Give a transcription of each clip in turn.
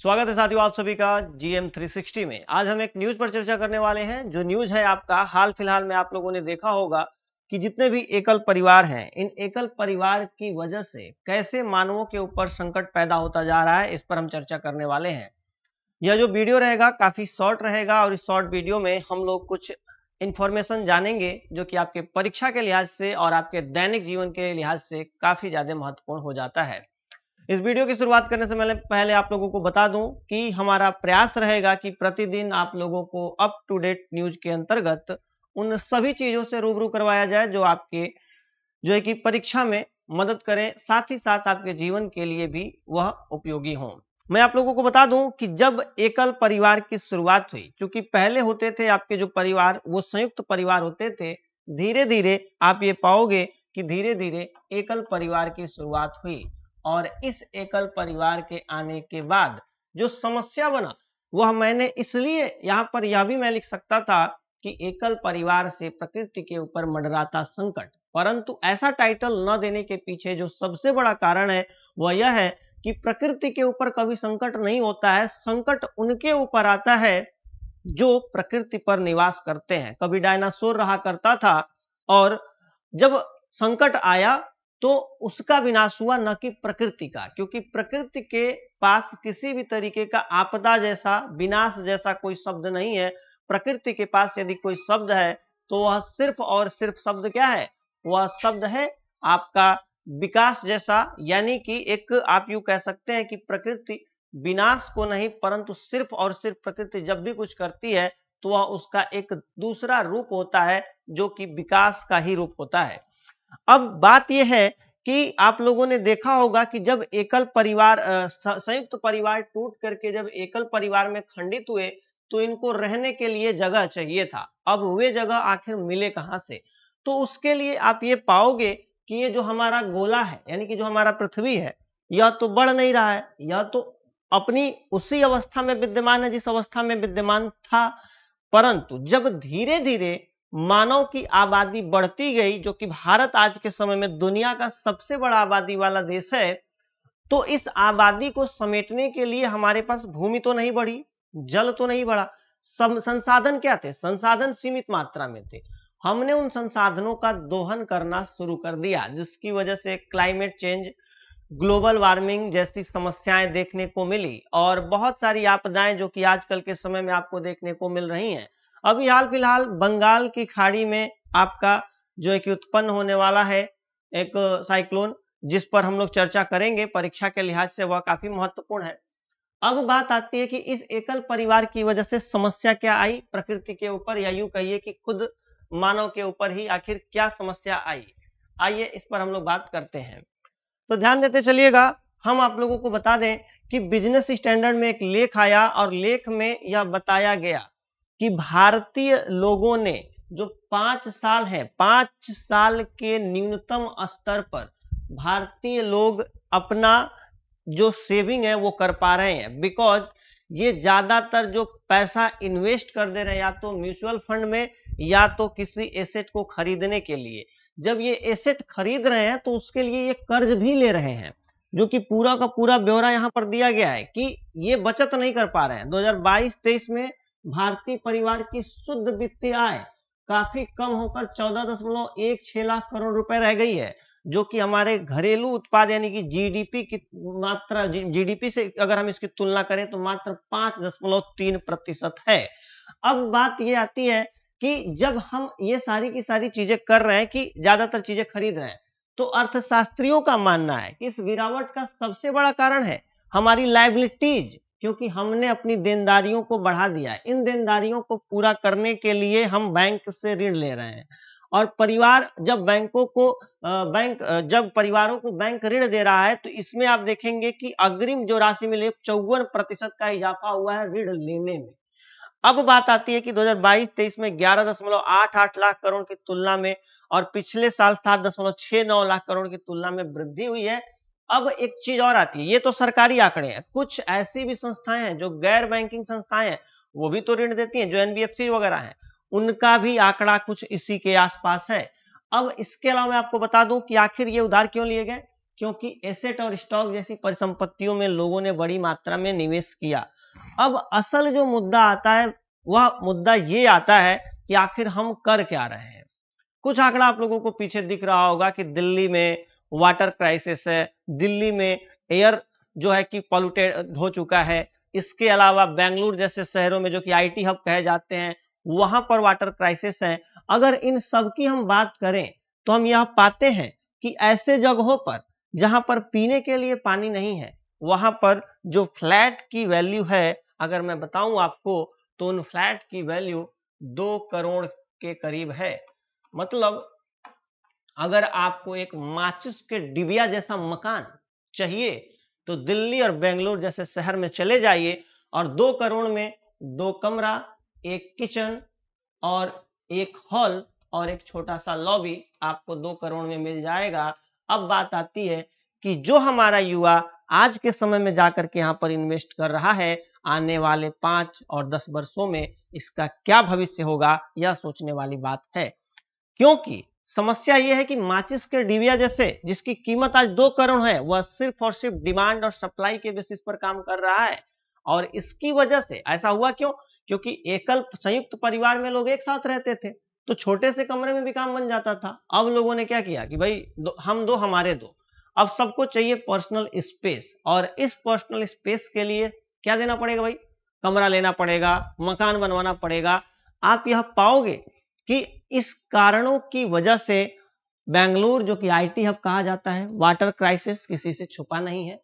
स्वागत है साथियों आप सभी का जीएम 360 में आज हम एक न्यूज पर चर्चा करने वाले हैं जो न्यूज है आपका हाल फिलहाल में आप लोगों ने देखा होगा कि जितने भी एकल परिवार हैं इन एकल परिवार की वजह से कैसे मानवों के ऊपर संकट पैदा होता जा रहा है इस पर हम चर्चा करने वाले हैं यह जो वीडियो रहेगा काफी शॉर्ट रहेगा और इस शॉर्ट वीडियो में हम लोग कुछ इन्फॉर्मेशन जानेंगे जो कि आपके परीक्षा के लिहाज से और आपके दैनिक जीवन के लिहाज से काफी ज्यादा महत्वपूर्ण हो जाता है इस वीडियो की शुरुआत करने से पहले पहले आप लोगों को बता दूं कि हमारा प्रयास रहेगा कि प्रतिदिन आप लोगों को अप टू डेट न्यूज के अंतर्गत उन सभी चीजों से रूबरू करवाया जाए जो आपके जो है कि परीक्षा में मदद करें साथ ही साथ आपके जीवन के लिए भी वह उपयोगी हों मैं आप लोगों को बता दूं कि जब एकल परिवार की शुरुआत हुई क्योंकि पहले होते थे आपके जो परिवार वो संयुक्त परिवार होते थे धीरे धीरे आप ये पाओगे कि धीरे धीरे एकल परिवार की शुरुआत हुई और इस एकल परिवार के आने के बाद जो समस्या बना वह मैंने इसलिए यहाँ पर यह भी मैं लिख सकता था कि एकल परिवार से प्रकृति के ऊपर मडराता संकट परंतु ऐसा टाइटल न देने के पीछे जो सबसे बड़ा कारण है वह यह है कि प्रकृति के ऊपर कभी संकट नहीं होता है संकट उनके ऊपर आता है जो प्रकृति पर निवास करते हैं कभी डायनासोर रहा करता था और जब संकट आया तो उसका विनाश हुआ न कि प्रकृति का क्योंकि प्रकृति के पास किसी भी तरीके का आपदा जैसा विनाश जैसा कोई शब्द नहीं है प्रकृति के पास यदि कोई शब्द है तो वह सिर्फ और सिर्फ शब्द क्या है वह शब्द है आपका विकास जैसा यानी कि एक आप यू कह सकते हैं कि प्रकृति विनाश को नहीं परंतु सिर्फ और सिर्फ प्रकृति जब भी कुछ करती है तो वह उसका एक दूसरा रूप होता है जो कि विकास का ही रूप होता है अब बात यह है कि आप लोगों ने देखा होगा कि जब एकल परिवार संयुक्त तो परिवार टूट करके जब एकल परिवार में खंडित हुए तो इनको रहने के लिए जगह चाहिए था अब वे जगह आखिर मिले कहां से तो उसके लिए आप ये पाओगे कि ये जो हमारा गोला है यानी कि जो हमारा पृथ्वी है यह तो बढ़ नहीं रहा है यह तो अपनी उसी अवस्था में विद्यमान है जिस अवस्था में विद्यमान था परंतु जब धीरे धीरे मानव की आबादी बढ़ती गई जो कि भारत आज के समय में दुनिया का सबसे बड़ा आबादी वाला देश है तो इस आबादी को समेटने के लिए हमारे पास भूमि तो नहीं बढ़ी जल तो नहीं बढ़ा सम, संसाधन क्या थे संसाधन सीमित मात्रा में थे हमने उन संसाधनों का दोहन करना शुरू कर दिया जिसकी वजह से क्लाइमेट चेंज ग्लोबल वार्मिंग जैसी समस्याएं देखने को मिली और बहुत सारी आपदाएं जो कि आजकल के समय में आपको देखने को मिल रही हैं अभी हाल फिलहाल बंगाल की खाड़ी में आपका जो एक उत्पन्न होने वाला है एक साइक्लोन जिस पर हम लोग चर्चा करेंगे परीक्षा के लिहाज से वह काफी महत्वपूर्ण है अब बात आती है कि इस एकल परिवार की वजह से समस्या क्या आई प्रकृति के ऊपर या यू कहिए कि खुद मानव के ऊपर ही आखिर क्या समस्या आई आइए इस पर हम लोग बात करते हैं तो ध्यान देते चलिएगा हम आप लोगों को बता दें कि बिजनेस स्टैंडर्ड में एक लेख आया और लेख में यह बताया गया कि भारतीय लोगों ने जो पांच साल है पांच साल के न्यूनतम स्तर पर भारतीय लोग अपना जो सेविंग है वो कर पा रहे हैं बिकॉज ये ज़्यादातर जो पैसा इन्वेस्ट कर दे रहे हैं या तो म्यूचुअल फंड में या तो किसी एसेट को खरीदने के लिए जब ये एसेट खरीद रहे हैं तो उसके लिए ये कर्ज भी ले रहे हैं जो कि पूरा का पूरा ब्यौरा यहाँ पर दिया गया है कि ये बचत नहीं कर पा रहे हैं 2022-23 में भारतीय परिवार की शुद्ध वित्तीय आय काफी कम होकर चौदह दशमलव एक छह लाख करोड़ रुपए रह गई है जो कि हमारे घरेलू उत्पाद यानी कि जीडीपी की मात्रा जीडीपी से अगर हम इसकी तुलना करें तो मात्र पांच दशमलव तीन प्रतिशत है अब बात यह आती है कि जब हम ये सारी की सारी चीजें कर रहे हैं कि ज्यादातर चीजें खरीद रहे हैं तो अर्थशास्त्रियों का मानना है कि इस गिरावट का सबसे बड़ा कारण है हमारी लाइबिलिटीज क्योंकि हमने अपनी देनदारियों को बढ़ा दिया इन देनदारियों को पूरा करने के लिए हम बैंक से ऋण ले रहे हैं और परिवार जब बैंकों को बैंक जब परिवारों को बैंक ऋण दे रहा है तो इसमें आप देखेंगे कि अग्रिम जो राशि मिले चौवन प्रतिशत का इजाफा हुआ है ऋण लेने में अब बात आती है कि 2022-23 में 11.88 लाख करोड़ की तुलना में और पिछले साल 7.69 लाख करोड़ की तुलना में वृद्धि हुई है अब एक चीज और आती है ये तो सरकारी आंकड़े हैं कुछ ऐसी भी संस्थाएं हैं जो गैर बैंकिंग संस्थाएं हैं वो भी तो ऋण देती हैं जो एनबीएफसी वगैरह हैं उनका भी आंकड़ा कुछ इसी के आसपास है अब इसके अलावा मैं आपको बता दूं कि आखिर ये उधार क्यों लिए गए क्योंकि एसेट और स्टॉक जैसी परिसंपत्तियों में लोगों ने बड़ी मात्रा में निवेश किया अब असल जो मुद्दा आता है वह मुद्दा ये आता है कि आखिर हम कर क्या रहे हैं कुछ आंकड़ा आप लोगों को पीछे दिख रहा होगा कि दिल्ली में वाटर क्राइसिस है दिल्ली में एयर जो है कि पॉल्यूटेड हो चुका है इसके अलावा बेंगलुरु जैसे शहरों में जो कि आईटी हब कहे जाते हैं वहां पर वाटर क्राइसिस है अगर इन सब की हम बात करें तो हम यह पाते हैं कि ऐसे जगहों पर जहां पर पीने के लिए पानी नहीं है वहां पर जो फ्लैट की वैल्यू है अगर मैं बताऊं आपको तो उन फ्लैट की वैल्यू दो करोड़ के करीब है मतलब अगर आपको एक माचिस के डिबिया जैसा मकान चाहिए तो दिल्ली और बेंगलोर जैसे शहर में चले जाइए और दो करोड़ में दो कमरा एक किचन और एक हॉल और एक छोटा सा लॉबी आपको दो करोड़ में मिल जाएगा अब बात आती है कि जो हमारा युवा आज के समय में जाकर के यहाँ पर इन्वेस्ट कर रहा है आने वाले पांच और दस वर्षों में इसका क्या भविष्य होगा यह सोचने वाली बात है क्योंकि समस्या ये है कि माचिस के डिबिया जैसे जिसकी कीमत आज दो करोड़ है वह सिर्फ और सिर्फ डिमांड और सप्लाई के बेसिस पर काम कर रहा है और इसकी वजह से ऐसा हुआ क्यों क्योंकि एकल संयुक्त परिवार में लोग एक साथ रहते थे तो छोटे से कमरे में भी काम बन जाता था अब लोगों ने क्या किया कि भाई दो, हम दो हमारे दो अब सबको चाहिए पर्सनल स्पेस और इस पर्सनल स्पेस के लिए क्या देना पड़ेगा भाई कमरा लेना पड़ेगा मकान बनवाना पड़ेगा आप यह पाओगे कि इस कारणों की वजह से बेंगलुरु जो कि आईटी हब कहा जाता है वाटर क्राइसिस किसी से छुपा नहीं है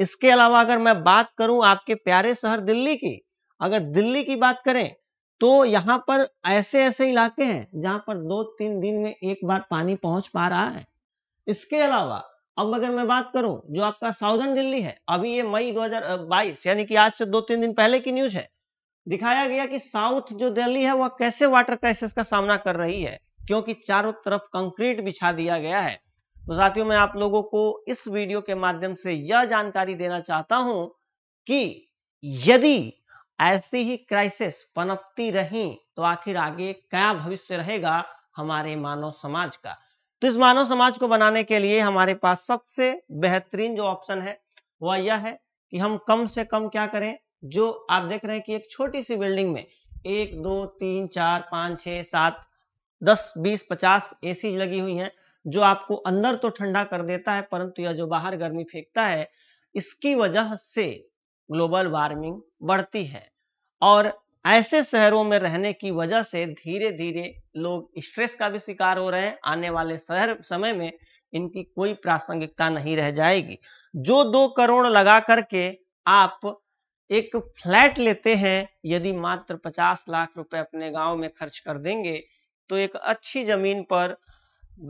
इसके अलावा अगर मैं बात करूं आपके प्यारे शहर दिल्ली की अगर दिल्ली की बात करें तो यहाँ पर ऐसे ऐसे इलाके हैं जहां पर दो तीन दिन में एक बार पानी पहुंच पा रहा है इसके अलावा अब अगर मैं बात करूं जो आपका साउदर्न दिल्ली है अभी ये मई 2022 यानी कि आज से दो तीन दिन पहले की न्यूज है दिखाया गया कि साउथ जो दिल्ली है वह कैसे वाटर क्राइसिस का सामना कर रही है क्योंकि चारों तरफ कंक्रीट बिछा दिया गया है तो साथियों मैं आप लोगों को इस वीडियो के माध्यम से यह जानकारी देना चाहता हूं कि यदि ऐसी ही क्राइसिस पनपती रही तो आखिर आगे क्या भविष्य रहेगा हमारे मानव समाज का तो इस मानव समाज को बनाने के लिए हमारे पास सबसे बेहतरीन जो ऑप्शन है वह यह है कि हम कम से कम क्या करें जो आप देख रहे हैं कि एक छोटी सी बिल्डिंग में एक दो तीन चार पाँच छः सात दस बीस पचास सी लगी हुई हैं जो आपको अंदर तो ठंडा कर देता है परंतु यह जो बाहर गर्मी फेंकता है इसकी वजह से ग्लोबल वार्मिंग बढ़ती है और ऐसे शहरों में रहने की वजह से धीरे धीरे लोग स्ट्रेस का भी शिकार हो रहे हैं आने वाले शहर समय में इनकी कोई प्रासंगिकता नहीं रह जाएगी जो दो करोड़ लगा करके आप एक फ्लैट लेते हैं यदि मात्र पचास लाख रुपए अपने गांव में खर्च कर देंगे तो एक अच्छी जमीन पर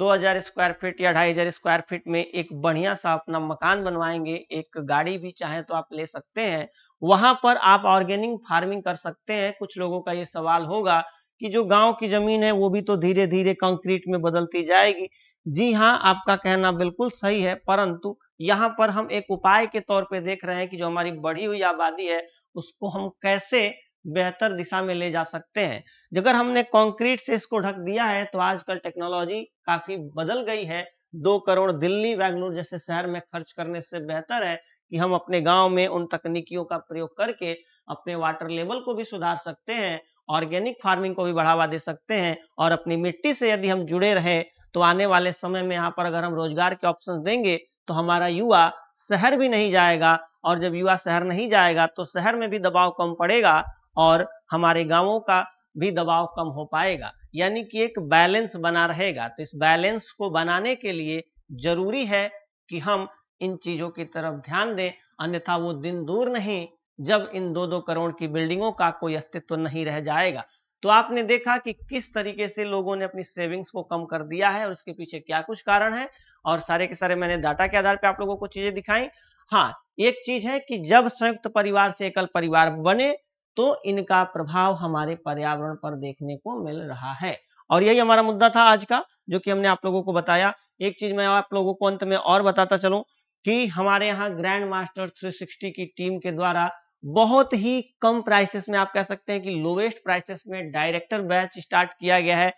2000 स्क्वायर फीट या ढाई हजार स्क्वायर फीट में एक बढ़िया सा अपना मकान बनवाएंगे एक गाड़ी भी चाहे तो आप ले सकते हैं वहां पर आप ऑर्गेनिक फार्मिंग कर सकते हैं कुछ लोगों का ये सवाल होगा कि जो गांव की जमीन है वो भी तो धीरे धीरे कंक्रीट में बदलती जाएगी जी हाँ आपका कहना बिल्कुल सही है परंतु यहाँ पर हम एक उपाय के तौर पे देख रहे हैं कि जो हमारी बढ़ी हुई आबादी है उसको हम कैसे बेहतर दिशा में ले जा सकते हैं अगर हमने कंक्रीट से इसको ढक दिया है तो आजकल टेक्नोलॉजी काफी बदल गई है दो करोड़ दिल्ली बैंगलोर जैसे शहर में खर्च करने से बेहतर है कि हम अपने गाँव में उन तकनीकियों का प्रयोग करके अपने वाटर लेवल को भी सुधार सकते हैं ऑर्गेनिक फार्मिंग को भी बढ़ावा दे सकते हैं और अपनी मिट्टी से यदि हम जुड़े रहे तो आने वाले समय में यहाँ पर अगर हम रोजगार के ऑप्शन देंगे तो हमारा युवा शहर भी नहीं जाएगा और जब युवा शहर नहीं जाएगा तो शहर में भी दबाव कम पड़ेगा और हमारे गांवों का भी दबाव कम हो पाएगा यानी कि एक बैलेंस बना रहेगा तो इस बैलेंस को बनाने के लिए जरूरी है कि हम इन चीजों की तरफ ध्यान दें अन्यथा वो दिन दूर नहीं जब इन दो दो करोड़ की बिल्डिंगों का कोई अस्तित्व नहीं रह जाएगा तो आपने देखा कि किस तरीके से लोगों ने अपनी सेविंग्स को कम कर दिया है और इसके पीछे क्या कुछ कारण है और सारे के सारे मैंने डाटा के आधार पर आप लोगों को चीजें दिखाई हाँ एक चीज है कि जब संयुक्त परिवार से एकल परिवार बने तो इनका प्रभाव हमारे पर्यावरण पर देखने को मिल रहा है और यही हमारा मुद्दा था आज का जो कि हमने आप लोगों को बताया एक चीज मैं आप लोगों को अंत में और बताता चलूं कि हमारे यहाँ ग्रैंड मास्टर 360 की टीम के द्वारा बहुत ही कम प्राइसेस में आप कह सकते हैं कि लोवेस्ट प्राइसेस में डायरेक्टर बैच स्टार्ट किया गया है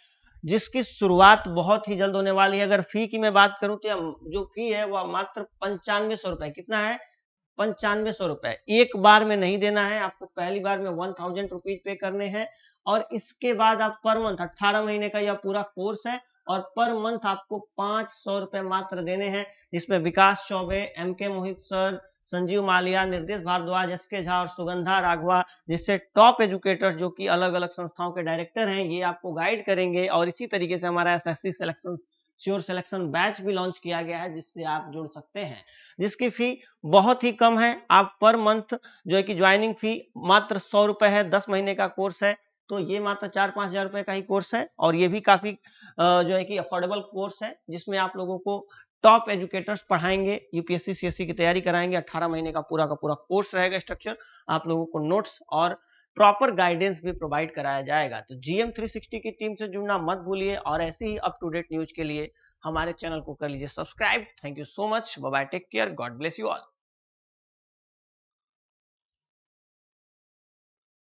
जिसकी शुरुआत बहुत ही जल्द होने वाली है अगर फी की मैं बात करूं तो जो फी है वह मात्र पंचानवे सौ रुपए कितना है पंचानवे सौ रुपए एक बार में नहीं देना है आपको पहली बार में वन थाउजेंड रुपीज पे करने हैं और इसके बाद आप पर मंथ अट्ठारह महीने का यह पूरा कोर्स है और पर मंथ आपको पांच सौ रुपए मात्र देने हैं जिसमें विकास चौबे एम के मोहित सर संजीव मालिया निर्देश भारद्वाज एस के झा और सुगंधा राघवा जिससे टॉप एजुकेटर्स जो कि अलग अलग संस्थाओं के डायरेक्टर हैं ये आपको गाइड करेंगे और इसी तरीके से हमारा SSC selection sure selection batch भी लॉन्च किया गया है जिससे आप जुड़ सकते हैं जिसकी फी बहुत ही कम है आप पर मंथ जो है कि ज्वाइनिंग फी मात्र सौ रुपए है दस महीने का कोर्स है तो ये मात्र चार पाँच हज़ार रुपए का ही कोर्स है और ये भी काफ़ी जो है कि अफोर्डेबल कोर्स है जिसमें आप लोगों को टॉप एजुकेटर्स पढ़ाएंगे यूपीएससी सीएससी e की तैयारी कराएंगे 18 महीने का पूरा का पूरा कोर्स रहेगा स्ट्रक्चर आप लोगों को नोट्स और प्रॉपर गाइडेंस भी प्रोवाइड कराया जाएगा तो जीएम 360 की टीम से जुड़ना मत भूलिए और ऐसे ही अप टू डेट न्यूज के लिए हमारे चैनल को कर लीजिए subscribe thank you so much bye take care God bless you all